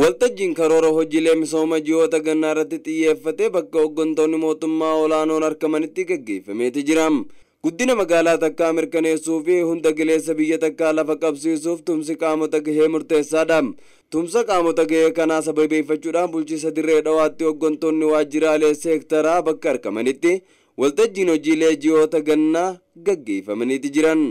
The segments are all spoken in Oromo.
waltajjiin karoora hojiilee misooma ji'oota gannaa irratti xiyyeeffate bakka hoggantoonni mootummaa olaanoon arkamanitti gaggeeffameeti jira. guddina magaalaa takkaa mirkaneessuu fi hunda gileessa biyya takkaa lafa qabsiisuuf tumsi qaamota gahee murteessaadha tumsa qaamota gahee kanaa sababeeffachuudhaan bulchiisa dirree dhawaatti hoggantoonni waajjiraalee seektaraa bakka argamanitti waltajjiin hojiilee ji'oota gannaa gaggeeffamaniiti jiran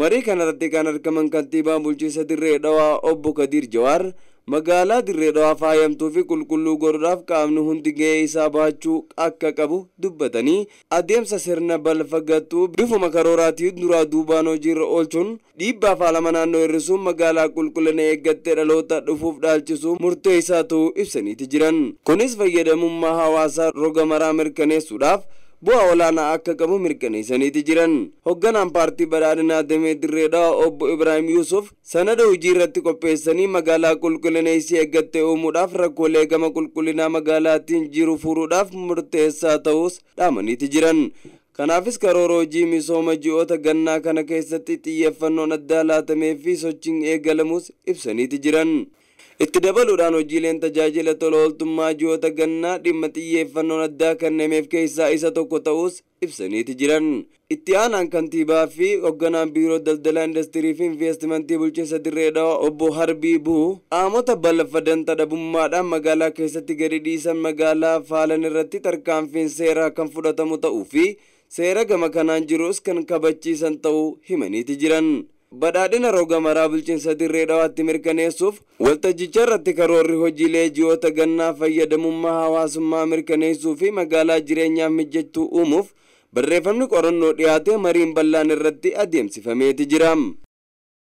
marii kanarratti kan argaman kantiibaan bulchiisa dirree dhowaa obbo jawaar magaalaa dhawaa faayamtuu fi qulqulluu godhuudhaaf qaamni hundi gahee isaa baachuu akka qabu dubbatanii adeemsa sirna balfa gattuu bifuma karooraatiin duraa duubaan hojiirra oolchuun dhiibbaa faalama naannoo hir'isuun magaalaa qulqullina eeggattee dhaloota dhufuuf dhaalchisuu murtee isaa ta'uu ibsaniiti jiran kunis fayyadamummaa hawaasaa roga maraa mirkaneessuudhaaf bu'aa olaanaa akka qabu mirkaneessaniiti jiran hogganaan paartii badhaadhinaa damee dirreedha obbo ibraahim yuusuf sanada hojii irratti qopheessanii magaalaa qulqullina isii eeggattee uumuudhaaf rakkoolee gama qulqullinaa magaalaatiin jiru furuudhaaf murteessaa ta'us dhaamaniiti jiran kanaafis karoora hojii misooma ji'oota gannaa kana keessatti xiyyeeffannoon adda laatamee fi sochiin eegalamuus ibsaniiti jiran. itti dabaluudhaan hojiileen tajaajila tola ooltummaa ji'oota gannaa dhimma xiyyeeffannoon addaa kennameef keessaa isa tokko ta'us ibsaniiti jiran itti aanaan kantiibaa fi hogganaan biiroo daldalaa indastirii fi investimentii bulchiinsa dirreedha obbo harbii buu qaamota danta dhabummaadhaan magaalaa keessatti gadi dhiisan magaalaa faalan irratti tarkaanfiin seeraa kan fudhatamu ta'uu fi seera gama kanaan jirus kan kabachiisan ta'uu himaniiti jiran. badhaadhina roga maraa bulchiinsa dirree dhawaatti mirkaneessuuf waltajjicha irratti karoorri hojiilee ji'oota gannaa fayyadamummaa hawaasummaa mirkaneessuu fi magaalaa jireenyaaf mijjachuu uumuuf barreeffamni qorannoo dhiyaatee mariin bal'aan irratti adeemsifameeti jira.